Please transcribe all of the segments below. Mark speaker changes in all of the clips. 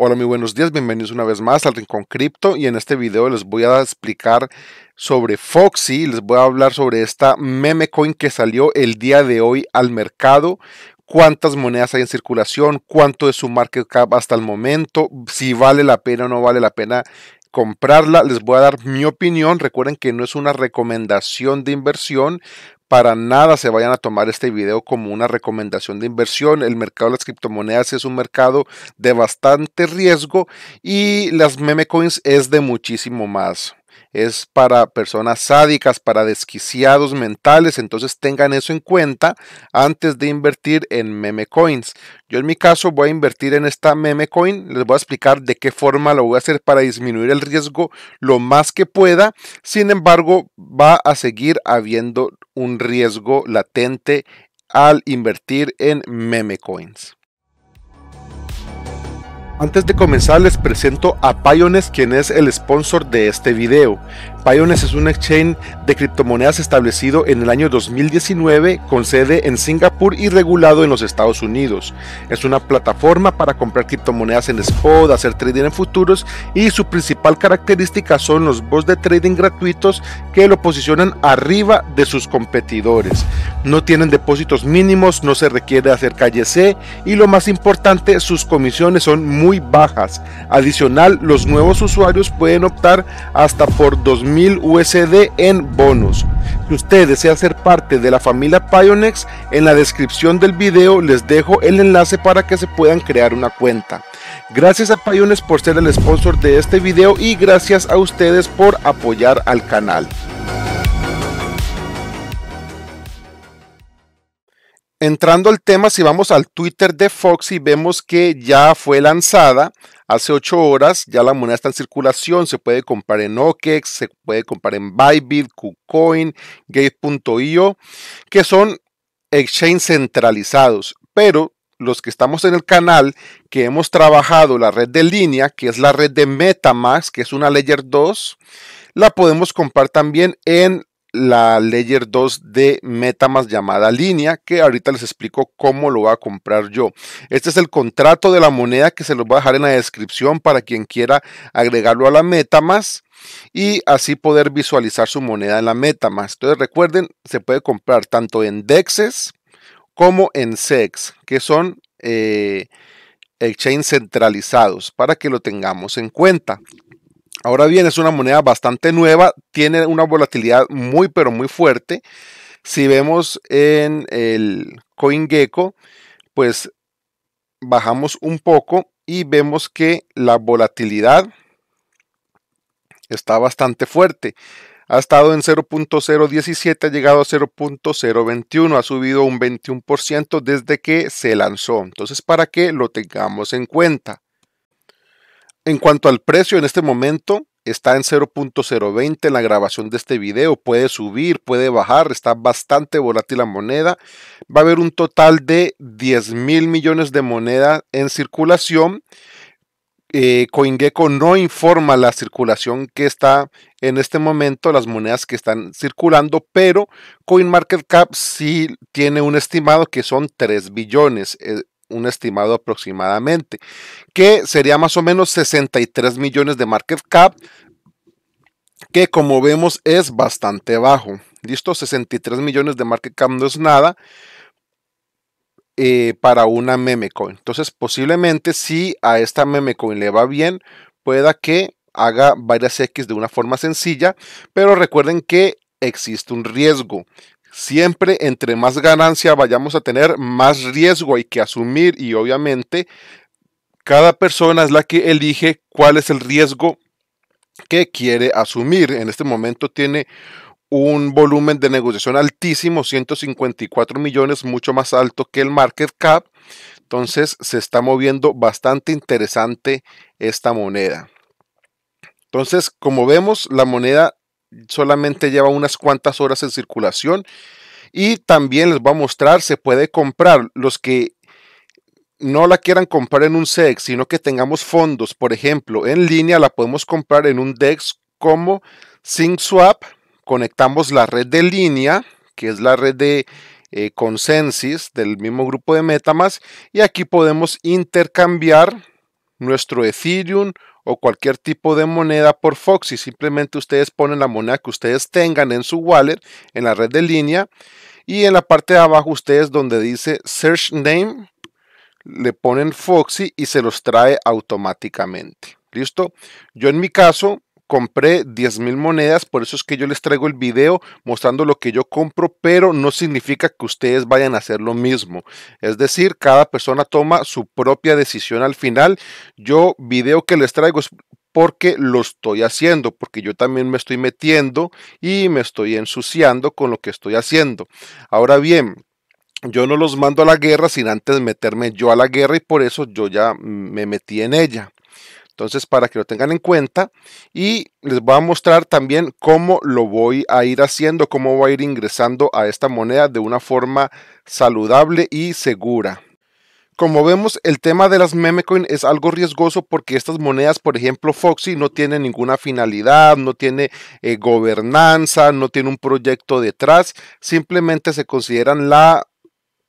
Speaker 1: Hola, muy buenos días, bienvenidos una vez más al Rincón Cripto y en este video les voy a explicar sobre Foxy, les voy a hablar sobre esta meme coin que salió el día de hoy al mercado, cuántas monedas hay en circulación, cuánto es su market cap hasta el momento, si vale la pena o no vale la pena comprarla. Les voy a dar mi opinión. Recuerden que no es una recomendación de inversión para nada se vayan a tomar este video como una recomendación de inversión. El mercado de las criptomonedas es un mercado de bastante riesgo y las meme coins es de muchísimo más es para personas sádicas, para desquiciados mentales, entonces tengan eso en cuenta antes de invertir en meme coins. Yo en mi caso voy a invertir en esta meme coin, les voy a explicar de qué forma lo voy a hacer para disminuir el riesgo lo más que pueda, sin embargo va a seguir habiendo un riesgo latente al invertir en meme coins. Antes de comenzar les presento a Payones, quien es el sponsor de este video. Bioness es un exchange de criptomonedas establecido en el año 2019 con sede en Singapur y regulado en los Estados Unidos. Es una plataforma para comprar criptomonedas en spot, hacer trading en futuros y su principal característica son los bots de trading gratuitos que lo posicionan arriba de sus competidores. No tienen depósitos mínimos, no se requiere hacer calle C y lo más importante, sus comisiones son muy bajas. Adicional, los nuevos usuarios pueden optar hasta por 2000 USD en bonus. Si usted desea ser parte de la familia Pionex, en la descripción del video les dejo el enlace para que se puedan crear una cuenta. Gracias a Pionex por ser el sponsor de este video y gracias a ustedes por apoyar al canal. entrando al tema, si vamos al Twitter de Foxy, vemos que ya fue lanzada hace 8 horas, ya la moneda está en circulación, se puede comprar en OKEX, se puede comprar en Bybit, KuCoin, Gate.io, que son exchanges centralizados, pero los que estamos en el canal, que hemos trabajado la red de línea, que es la red de Metamax, que es una Layer 2, la podemos comprar también en la Layer 2 de más llamada Línea, que ahorita les explico cómo lo voy a comprar yo. Este es el contrato de la moneda que se los voy a dejar en la descripción para quien quiera agregarlo a la meta más y así poder visualizar su moneda en la meta más Entonces recuerden, se puede comprar tanto en DEXes como en SEX, que son... Eh, exchange centralizados para que lo tengamos en cuenta. Ahora bien, es una moneda bastante nueva, tiene una volatilidad muy pero muy fuerte. Si vemos en el CoinGecko, pues bajamos un poco y vemos que la volatilidad está bastante fuerte. Ha estado en 0.017, ha llegado a 0.021, ha subido un 21% desde que se lanzó. Entonces, para que lo tengamos en cuenta. En cuanto al precio, en este momento está en 0.020 en la grabación de este video. Puede subir, puede bajar, está bastante volátil la moneda. Va a haber un total de 10 mil millones de moneda en circulación. Eh, CoinGecko no informa la circulación que está en este momento, las monedas que están circulando, pero CoinMarketCap sí tiene un estimado que son 3 billones. Eh, un estimado aproximadamente, que sería más o menos 63 millones de market cap, que como vemos es bastante bajo. Listo, 63 millones de market cap no es nada eh, para una meme memecoin. Entonces, posiblemente si a esta memecoin le va bien, pueda que haga varias X de una forma sencilla, pero recuerden que existe un riesgo. Siempre entre más ganancia vayamos a tener, más riesgo hay que asumir y obviamente cada persona es la que elige cuál es el riesgo que quiere asumir. En este momento tiene un volumen de negociación altísimo, 154 millones, mucho más alto que el market cap. Entonces se está moviendo bastante interesante esta moneda. Entonces, como vemos, la moneda solamente lleva unas cuantas horas en circulación y también les va a mostrar se puede comprar los que no la quieran comprar en un SEX, sino que tengamos fondos, por ejemplo, en línea la podemos comprar en un DEX como SyncSwap, conectamos la red de línea, que es la red de eh, Consensus del mismo grupo de Metamask, y aquí podemos intercambiar nuestro Ethereum o cualquier tipo de moneda por Foxy. Simplemente ustedes ponen la moneda que ustedes tengan en su wallet, en la red de línea. Y en la parte de abajo ustedes donde dice Search Name, le ponen Foxy y se los trae automáticamente. ¿Listo? Yo en mi caso compré 10 mil monedas, por eso es que yo les traigo el video mostrando lo que yo compro, pero no significa que ustedes vayan a hacer lo mismo. Es decir, cada persona toma su propia decisión al final. Yo video que les traigo es porque lo estoy haciendo, porque yo también me estoy metiendo y me estoy ensuciando con lo que estoy haciendo. Ahora bien, yo no los mando a la guerra sin antes meterme yo a la guerra y por eso yo ya me metí en ella. Entonces, para que lo tengan en cuenta y les voy a mostrar también cómo lo voy a ir haciendo, cómo voy a ir ingresando a esta moneda de una forma saludable y segura. Como vemos, el tema de las memecoin es algo riesgoso porque estas monedas, por ejemplo, Foxy no tiene ninguna finalidad, no tiene eh, gobernanza, no tiene un proyecto detrás, simplemente se consideran la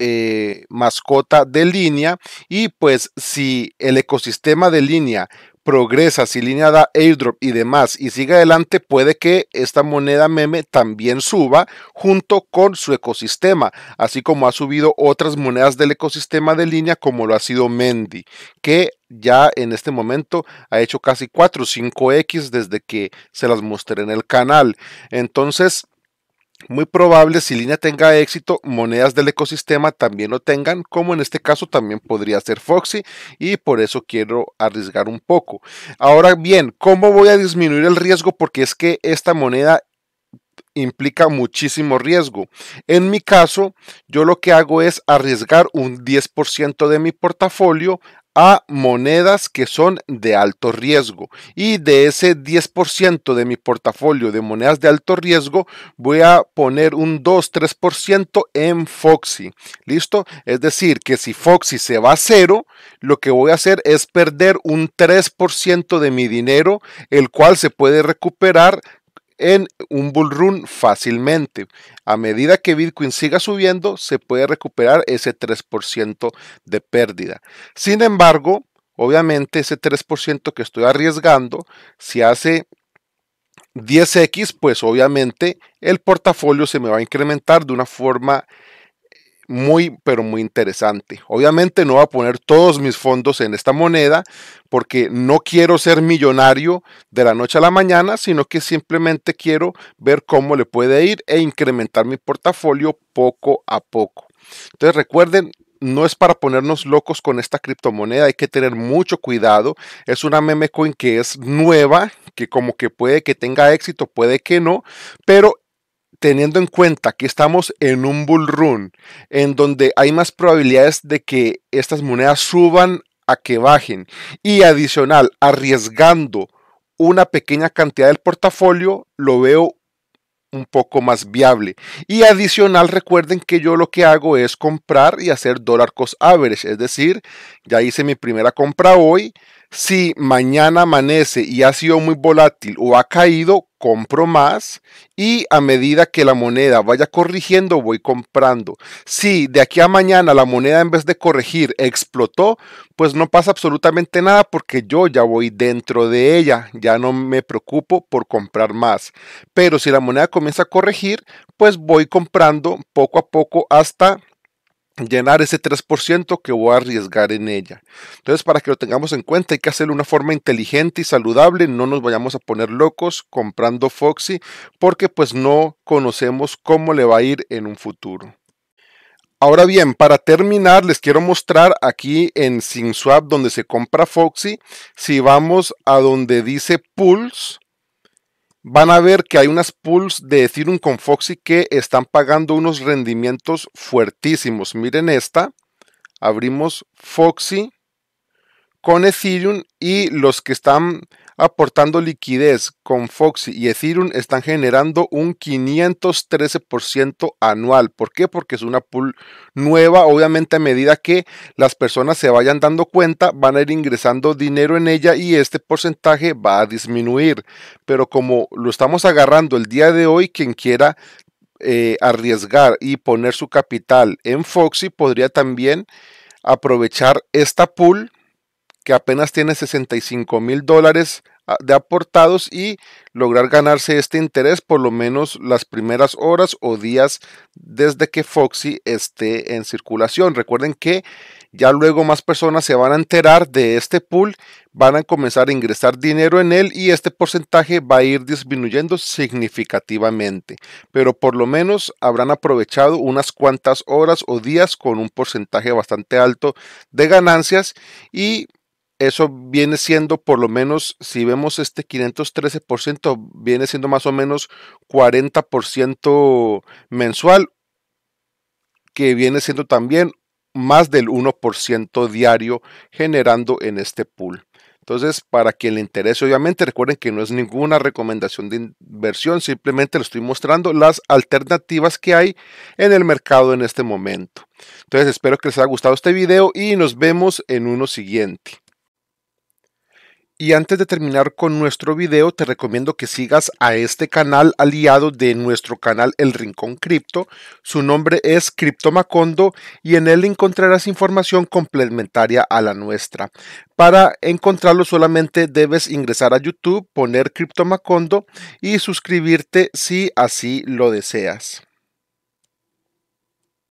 Speaker 1: eh, mascota de línea y pues si el ecosistema de línea progresa, si línea da airdrop y demás y sigue adelante, puede que esta moneda meme también suba junto con su ecosistema, así como ha subido otras monedas del ecosistema de línea como lo ha sido Mendy, que ya en este momento ha hecho casi 4 o 5x desde que se las mostré en el canal. Entonces, muy probable si línea tenga éxito, monedas del ecosistema también lo tengan, como en este caso también podría ser Foxy y por eso quiero arriesgar un poco. Ahora bien, ¿cómo voy a disminuir el riesgo? Porque es que esta moneda implica muchísimo riesgo. En mi caso, yo lo que hago es arriesgar un 10% de mi portafolio a monedas que son de alto riesgo. Y de ese 10% de mi portafolio de monedas de alto riesgo, voy a poner un 2-3% en Foxy. ¿Listo? Es decir, que si Foxy se va a cero, lo que voy a hacer es perder un 3% de mi dinero, el cual se puede recuperar en un bull run fácilmente. A medida que Bitcoin siga subiendo, se puede recuperar ese 3% de pérdida. Sin embargo, obviamente ese 3% que estoy arriesgando, si hace 10x, pues obviamente el portafolio se me va a incrementar de una forma muy, pero muy interesante. Obviamente no voy a poner todos mis fondos en esta moneda porque no quiero ser millonario de la noche a la mañana, sino que simplemente quiero ver cómo le puede ir e incrementar mi portafolio poco a poco. Entonces recuerden, no es para ponernos locos con esta criptomoneda, hay que tener mucho cuidado. Es una meme coin que es nueva, que como que puede que tenga éxito, puede que no, pero teniendo en cuenta que estamos en un bull run, en donde hay más probabilidades de que estas monedas suban a que bajen, y adicional, arriesgando una pequeña cantidad del portafolio, lo veo un poco más viable. Y adicional, recuerden que yo lo que hago es comprar y hacer dólar cost average, es decir, ya hice mi primera compra hoy, si mañana amanece y ha sido muy volátil o ha caído, compro más y a medida que la moneda vaya corrigiendo, voy comprando. Si de aquí a mañana la moneda en vez de corregir explotó, pues no pasa absolutamente nada porque yo ya voy dentro de ella, ya no me preocupo por comprar más. Pero si la moneda comienza a corregir, pues voy comprando poco a poco hasta llenar ese 3% que voy a arriesgar en ella. Entonces, para que lo tengamos en cuenta, hay que hacerlo de una forma inteligente y saludable, no nos vayamos a poner locos comprando Foxy, porque pues no conocemos cómo le va a ir en un futuro. Ahora bien, para terminar, les quiero mostrar aquí en SingSwap donde se compra Foxy, si vamos a donde dice Pulse, van a ver que hay unas pools de Ethereum con Foxy que están pagando unos rendimientos fuertísimos. Miren esta. Abrimos Foxy con Ethereum y los que están aportando liquidez con Foxy y Ethereum están generando un 513% anual. ¿Por qué? Porque es una pool nueva. Obviamente a medida que las personas se vayan dando cuenta, van a ir ingresando dinero en ella y este porcentaje va a disminuir. Pero como lo estamos agarrando el día de hoy, quien quiera eh, arriesgar y poner su capital en Foxy podría también aprovechar esta pool que apenas tiene 65 mil dólares ah, de aportados y lograr ganarse este interés por lo menos las primeras horas o días desde que Foxy esté en circulación. Recuerden que ya luego más personas se van a enterar de este pool, van a comenzar a ingresar dinero en él y este porcentaje va a ir disminuyendo significativamente. Pero por lo menos habrán aprovechado unas cuantas horas o días con un porcentaje bastante alto de ganancias y eso viene siendo, por lo menos, si vemos este 513%, viene siendo más o menos 40% mensual, que viene siendo también más del 1% diario generando en este pool. Entonces, para quien le interese, obviamente, recuerden que no es ninguna recomendación de inversión, simplemente le estoy mostrando las alternativas que hay en el mercado en este momento. Entonces, espero que les haya gustado este video y nos vemos en uno siguiente. Y antes de terminar con nuestro video, te recomiendo que sigas a este canal aliado de nuestro canal El Rincón Cripto. Su nombre es Criptomacondo y en él encontrarás información complementaria a la nuestra. Para encontrarlo solamente debes ingresar a YouTube, poner Criptomacondo y suscribirte si así lo deseas.